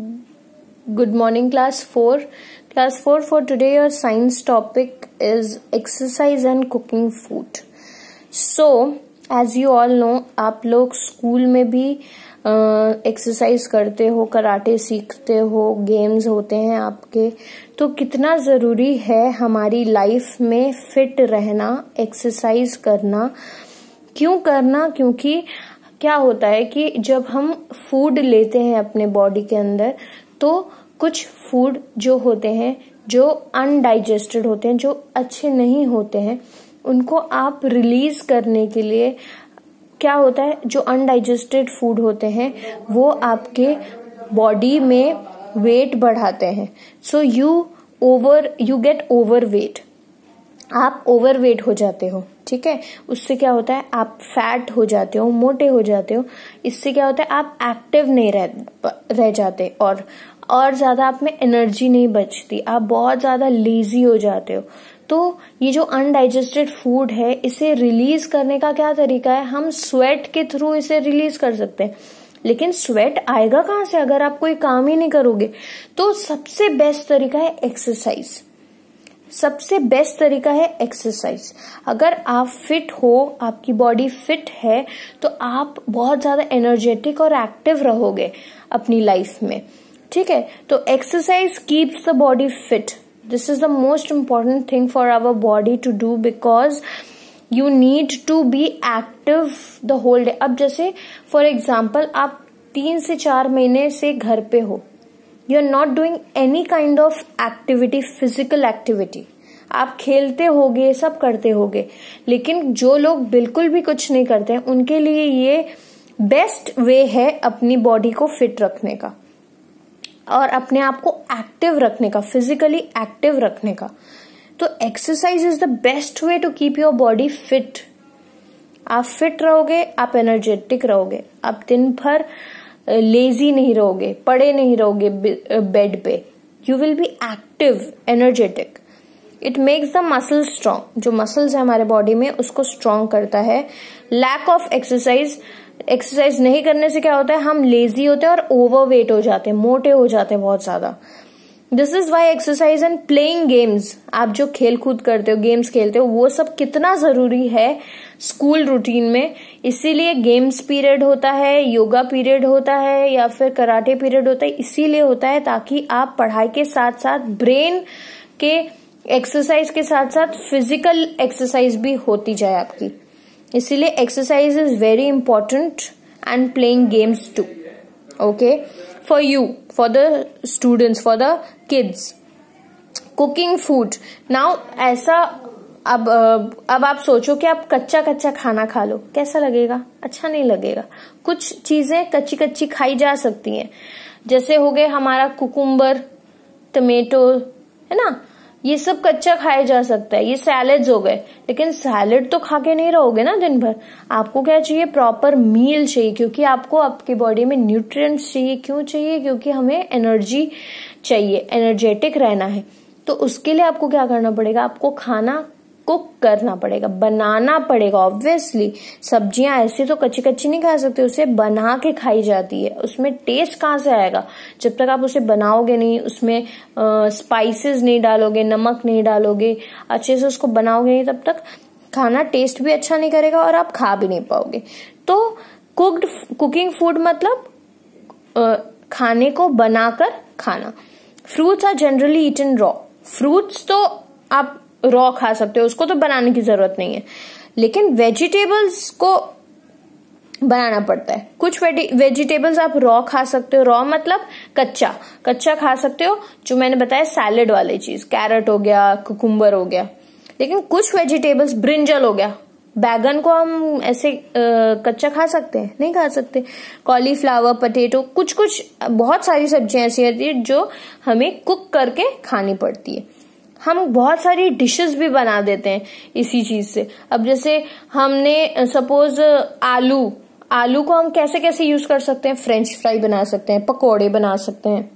good morning class four class four for today your science topic is exercise and cooking food so as you all know आप लोग school में भी exercise करते हो karate सीखते हो गेम्स होते हैं आपके तो कितना ज़रूरी है हमारी लाइफ में फिट रहना एक्सरसाइज करना क्यों करना क्योंकि क्या होता है कि जब हम फूड लेते हैं अपने बॉडी के अंदर तो कुछ फूड जो होते हैं जो अनडाइजेस्टेड होते हैं जो अच्छे नहीं होते हैं उनको आप रिलीज करने के लिए क्या होता है जो अनडाइजेस्टेड फूड होते हैं वो आपके बॉडी में वेट बढ़ाते हैं so you over you get over weight आप ओवरवेट हो जाते हो ठीक है उससे क्या होता है आप फैट हो जाते हो मोटे हो जाते हो इससे क्या होता है आप एक्टिव नहीं रह रह जाते और और ज़्यादा आप में एनर्जी नहीं बचती आप बहुत ज़्यादा लेजी हो जाते हो तो ये जो अनडाइजेस्टेड फूड है इसे रिलीज करने का क्या तरीका है हम स्वेट के थ्रू इसे रिलीज कर सकते हैं लेकिन स्वेट आएगा कहां से अगर आप कोई काम ही नहीं करोगे तो सबसे बेस्ट तरीका है एक्सरसाइज सबसे बेस्ट तरीका है एक्सरसाइज अगर आप फिट हो आपकी बॉडी फिट है तो आप बहुत ज़्यादा एनर्जेटिक और एक्टिव रहोगे अपनी लाइफ में ठीक है तो exercise keeps the body fit this is the most important thing for our body to do because you need to be active the whole day अब जैसे फॉर एग्जाम्पल आप तीन से चार महीने से घर पे हो you are not doing any kind of activity physical activity आप खेलते होगे सब करते होगे लेकिन जो लोग बिल्कुल भी कुछ नहीं करते हैं उनके लिए ये बेस्ट वे है अपनी बॉडी को फिट रखने का और अपने आप को एक्टिव रखने का फिजिकली एक्टिव रखने का तो exercise is the best way to keep your body fit आप फिट रहोगे आप एनर्जेटिक रहोगे आप दिन भर लेजी नहीं रहोगे पड़े नहीं रहोगे बेड पे you will be active energetic it makes the muscle strong जो मसल्स है हमारे बॉडी में उसको स्ट्रांग करता है लैक ऑफ एक्सरसाइज एक्सरसाइज नहीं करने से क्या होता है हम लेजी होते हैं और ओवरवेट हो जाते हैं मोटे हो जाते हैं बहुत ज्यादा this is why exercise and playing games आप जो खेल कूद करते हो गेम्स खेलते हो वो सब कितना जरूरी है स्कूल रूटीन में इसीलिए गेम्स पीरियड होता है योगा पीरियड होता है या फिर कराटे पीरियड होता है इसीलिए होता है ताकि आप पढ़ाई के साथ साथ ब्रेन के एक्सरसाइज के साथ साथ फिजिकल एक्सरसाइज भी होती जाए आपकी इसीलिए exercise is very important and playing games too okay for you for the students for the kids cooking food now ऐसा अब अब आप सोचो कि आप कच्चा कच्चा खाना खा लो कैसा लगेगा अच्छा नहीं लगेगा कुछ चीजें कच्ची कच्ची खाई जा सकती हैं जैसे हो गए हमारा कुकुम्बर टमेटो है ना ये सब कच्चा खाया जा सकता है ये सैलड्स हो गए लेकिन सैलेड तो खा के नहीं रहोगे ना दिन भर आपको क्या चाहिए प्रॉपर मील चाहिए क्योंकि आपको आपकी बॉडी में न्यूट्रिएंट्स चाहिए क्यों चाहिए क्योंकि हमें एनर्जी चाहिए एनर्जेटिक रहना है तो उसके लिए आपको क्या करना पड़ेगा आपको खाना कुक करना पड़ेगा बनाना पड़ेगा ऑब्वियसली सब्जियां ऐसी तो कच्ची कच्ची नहीं खा सकते उसे बना के खाई जाती है उसमें टेस्ट कहाँ से आएगा जब तक आप उसे बनाओगे नहीं उसमें स्पाइसेस नहीं डालोगे नमक नहीं डालोगे अच्छे से उसको बनाओगे नहीं तब तक खाना टेस्ट भी अच्छा नहीं करेगा और आप खा भी नहीं पाओगे तो कुकड कुकिंग फूड मतलब आ, खाने को बनाकर खाना fruits are generally eat in raw fruits तो आप रॉ खा सकते हो उसको तो बनाने की ज़रूरत नहीं है लेकिन वेजिटेबल्स को बनाना पड़ता है कुछ वेजिटेबल्स आप रॉ खा सकते हो रॉ मतलब कच्चा कच्चा खा सकते हो जो मैंने बताया सैलेड वाले चीज कैरेट हो गया कुकुम्बर हो गया लेकिन कुछ वेजिटेबल्स ब्रिंजल हो गया बैगन को हम ऐसे आ, कच्चा खा सकते हैं नहीं खा सकते कॉलीफ्लावर पटेटो कुछ कुछ बहुत सारी सब्जियां ऐसी होती है जो हमें कुक करके खानी पड़ती है हम बहुत सारी डिशेस भी बना देते हैं इसी चीज से अब जैसे हमने सपोज आलू आलू को हम कैसे कैसे यूज कर सकते हैं फ्रेंच फ्राई बना सकते हैं पकोड़े बना सकते हैं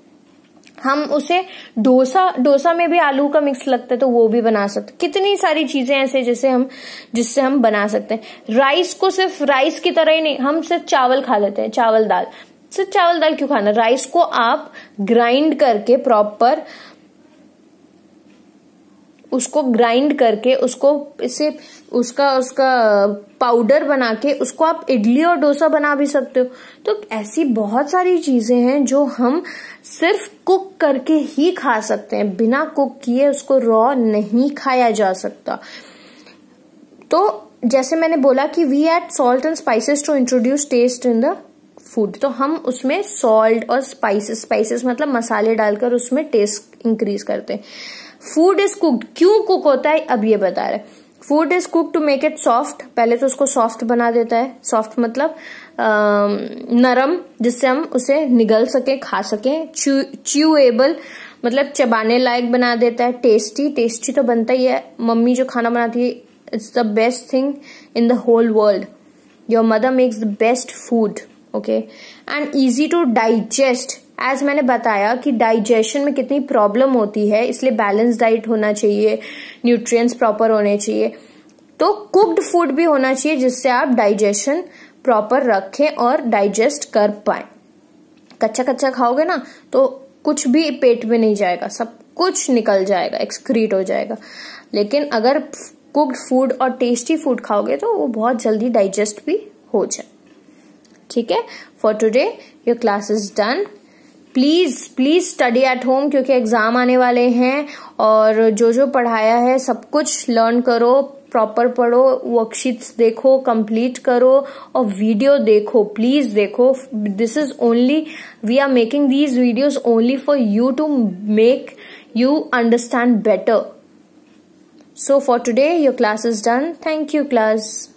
हम उसे डोसा डोसा में भी आलू का मिक्स लगता है तो वो भी बना सकते कितनी सारी चीजें ऐसे जैसे हम जिससे हम बना सकते हैं राइस को सिर्फ राइस की तरह ही नहीं हम सिर्फ चावल खा लेते हैं चावल दाल सिर्फ चावल दाल क्यों खाना राइस को आप ग्राइंड करके प्रॉपर उसको ग्राइंड करके उसको इसे उसका उसका पाउडर बना के उसको आप इडली और डोसा बना भी सकते हो तो ऐसी बहुत सारी चीज़ें हैं जो हम सिर्फ कुक करके ही खा सकते हैं बिना कुक किए उसको रॉ नहीं खाया जा सकता तो जैसे मैंने बोला कि we add salt and spices to introduce taste in the food तो हम उसमें सॉल्ट और स्पाइसेस स्पाइसेस मतलब मसाले डालकर उसमें टेस्ट इंक्रीज करते हैं फूड इज कुक्ड क्यों कुक होता है अब ये बता रहे food is cook to make it soft पहले तो उसको सॉफ्ट बना देता है सॉफ्ट मतलब नरम जिससे हम उसे निगल सके खा सके च्यूएबल मतलब चबाने लायक बना देता है टेस्टी टेस्टी तो बनता ही है मम्मी जो खाना बनाती है it's the best thing in the whole world your mother makes the best food okay and easy to digest as मैंने बताया कि डाइजेशन में कितनी प्रॉब्लम होती है इसलिए बैलेंस डाइट होना चाहिए न्यूट्रिएंट्स प्रॉपर होने चाहिए तो कुक्ड फूड भी होना चाहिए जिससे आप डाइजेशन प्रॉपर रखें और डाइजेस्ट कर पाए कच्चा कच्चा खाओगे ना तो कुछ भी पेट में नहीं जाएगा सब कुछ निकल जाएगा एक्सक्रीट हो जाएगा लेकिन अगर कुक्ड फूड और टेस्टी फूड खाओगे तो वो बहुत जल्दी डाइजेस्ट भी हो जाए ठीक है for today your class is done please please study at home क्योंकि एग्ज़ाम आने वाले हैं और जो जो पढ़ाया है सब कुछ लर्न करो प्रॉपर पढ़ो वर्कशीट्स देखो कंप्लीट करो और वीडियो देखो प्लीज देखो this is only we are making these videos only for you to make you understand better so for today your class is done thank you class